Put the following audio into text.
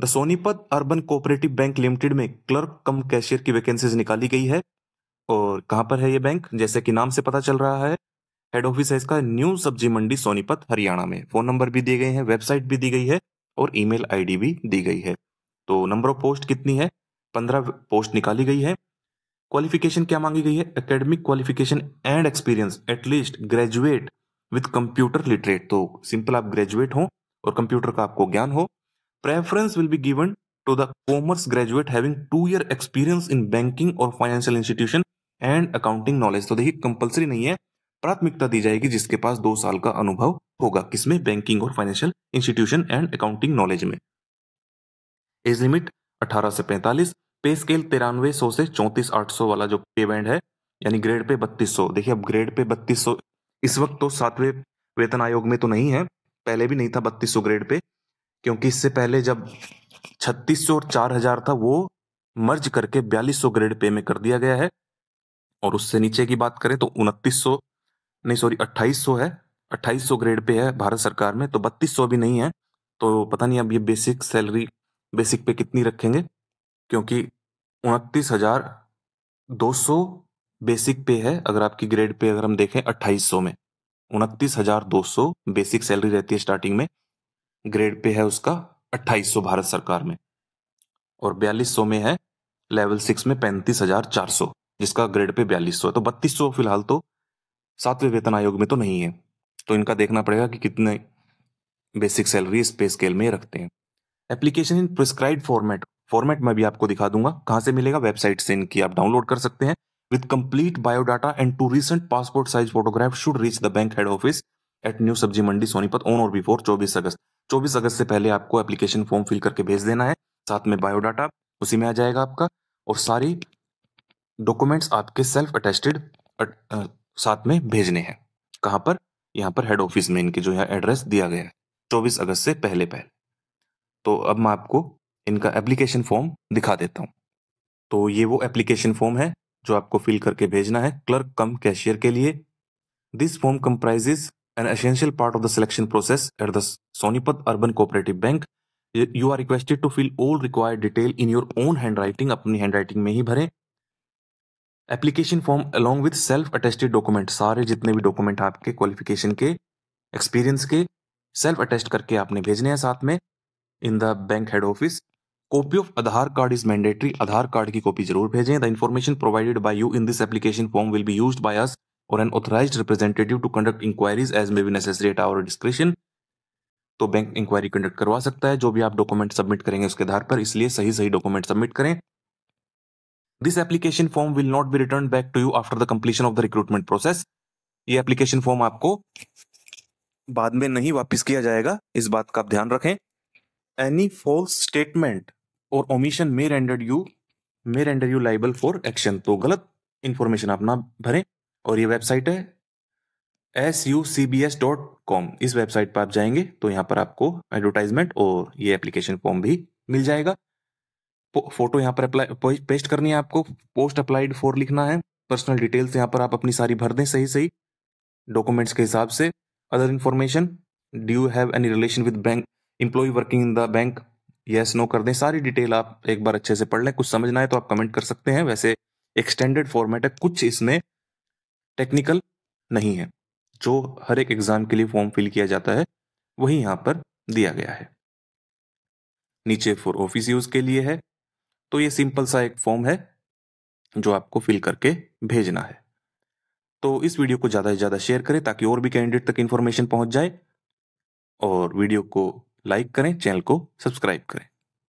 The Sonipat urban cooperative bank limited में clerk cum cashier की vacancies निकाली गई है और कहाँ पर है ये बैंक जैसे कि नाम से पता चल रहा है हेड ऑफिस है इसका न्यू सब्जी मंडी सोनीपत हरियाणा में फोन नंबर भी दिए गए हैं वेबसाइट भी दी गई है और ईमेल आईडी भी दी गई है तो नंबर ऑफ पोस्ट कितनी है पंद्रह पोस्ट निकाली गई है क्वालिफिकेशन क्या मांगी गई है academic qualification and experience at least graduate with computer literate तो सिंपल आप ग्रेजुएट हो और कंप्यूटर का आपको ज्ञान हो preference will be given to the commerce graduate having two year experience in banking or financial institution and accounting knowledge तो देखिए कंपलसरी नहीं है प्राथमिकता दी जाएगी जिसके पास दो साल का अनुभव होगा किसमें बैंकिंग और financial institution and accounting knowledge में एज लिमिट 18 से 45 पे स्केल तिरानवे सौ से चौंतीस आठ सौ वाला जो पे बैंड है यानी ग्रेड पे बत्तीस सौ देखिए अब ग्रेड पे बत्तीस सौ इस वक्त तो सातवें वेतन आयोग में तो नहीं है पहले भी नहीं था बत्तीस सौ ग्रेड पे क्योंकि इससे पहले जब छत्तीस सौ और चार हजार था वो मर्ज करके बयालीस सौ ग्रेड पे में कर दिया गया है और उससे नीचे की बात करें तो उनतीस सौ नहीं सॉरी अट्ठाईस सौ है अट्ठाईस सौ ग्रेड पे है भारत सरकार में तो बत्तीस सौ भी नहीं है तो पता नहीं अब ये बेसिक सैलरी बेसिक पे कितनी रखेंगे क्योंकि उनतीस हजार दो सौ बेसिक पे है अगर आपकी ग्रेड पे अगर हम देखें अट्ठाईस सौ में उनतीस हजार दो सौ बेसिक सैलरी रहती है स्टार्टिंग में ग्रेड पे है उसका 2800 भारत सरकार में और 4200 में है लेवल सिक्स में पैंतीस हजार चार सौ जिसका ग्रेड पे बयालीस सौ है तो बत्तीस सौ फिलहाल तो सातवें वेतन आयोग में तो नहीं है तो इनका देखना पड़ेगा कि कितने बेसिक सैलरी पे स्केल में रखते हैं application in prescribe format format मैं भी आपको दिखा दूंगा कहाँ से मिलेगा वेबसाइट से इनकी आप डाउनलोड कर सकते हैं with complete biodata and two recent passport size photograph should reach the bank head office at new Sabzi Mandi Sonipat on or before 24 August 24 अगस्त से पहले आपको एप्लीकेशन फॉर्म फिल करके भेज देना है साथ में बायोडाटा उसी में आ जाएगा आपका और सारी डॉक्यूमेंट्स आपके सेल्फ अटेस्टेड अट, साथ में भेजने हैं कहाँ पर यहाँ पर हेड ऑफिस में इनके जो यहाँ एड्रेस दिया गया है चौबीस अगस्त से पहले पहले तो अब मैं आपको इनका एप्लीकेशन फॉर्म दिखा देता हूँ तो ये वो एप्लीकेशन फॉर्म है जो आपको फिल करके भेजना है क्लर्क कम कैशियर के लिए this form comprises an essential part of the selection process at the Sonipat Urban Cooperative Bank. You are requested to fill all required detail in your own handwriting, अपनी handwriting में ही भरें application form along with self attested document सारे जितने भी document आपके qualification के experience के सेल्फ अटेस्ट करके आपने भेजने हैं साथ में in the bank head office copy of Aadhaar card is mandatory Aadhaar card की कॉपी जरूर भेजें the information provided by you in this application form will be used by us or an authorized representative to conduct inquiries as may be necessary at our description तो bank inquiry conduct करवा सकता है जो भी आप document submit करेंगे उसके आधार पर इसलिए सही सही डॉक्यूमेंट सबमिट करें this application form will not be return back to you after the completion of the recruitment process ये एप्लीकेशन फॉर्म आपको बाद में नहीं वापस किया जाएगा इस बात का आप ध्यान रखें any false statement or omission may render you may render you liable for action तो गलत इंफॉर्मेशन आप ना भरें और ये वेबसाइट है S U C B S dot com इस वेबसाइट पर आप जाएंगे तो यहाँ पर आपको एडवर्टाइजमेंट और ये एप्लीकेशन फॉर्म भी मिल जाएगा फोटो यहाँ पर अप्लाई पेस्ट करनी है आपको पोस्ट अप्लाइड फॉर लिखना है पर्सनल डिटेल्स यहाँ पर आप अपनी सारी भर दें सही सही डॉक्यूमेंट्स के हिसाब से other information do you have any relation with bank employ working in the bank yes no कर दें सारी डिटेल आप एक बार अच्छे से पढ़ लें कुछ समझना है तो आप कमेंट कर सकते हैं वैसे एक्सटेंडेड फॉर्मेट है कुछ इसमें टेक्निकल नहीं है जो हर एक एग्ज़ाम के लिए फॉर्म फिल किया जाता है वही यहाँ पर दिया गया है नीचे फॉर ऑफिस यूज़ के लिए है तो ये सिंपल सा एक फॉर्म है जो आपको फिल करके भेजना है तो इस वीडियो को ज़्यादा से ज़्यादा शेयर करें ताकि और भी कैंडिडेट तक इंफॉर्मेशन पहुंच जाए और वीडियो को लाइक करें चैनल को सब्सक्राइब करें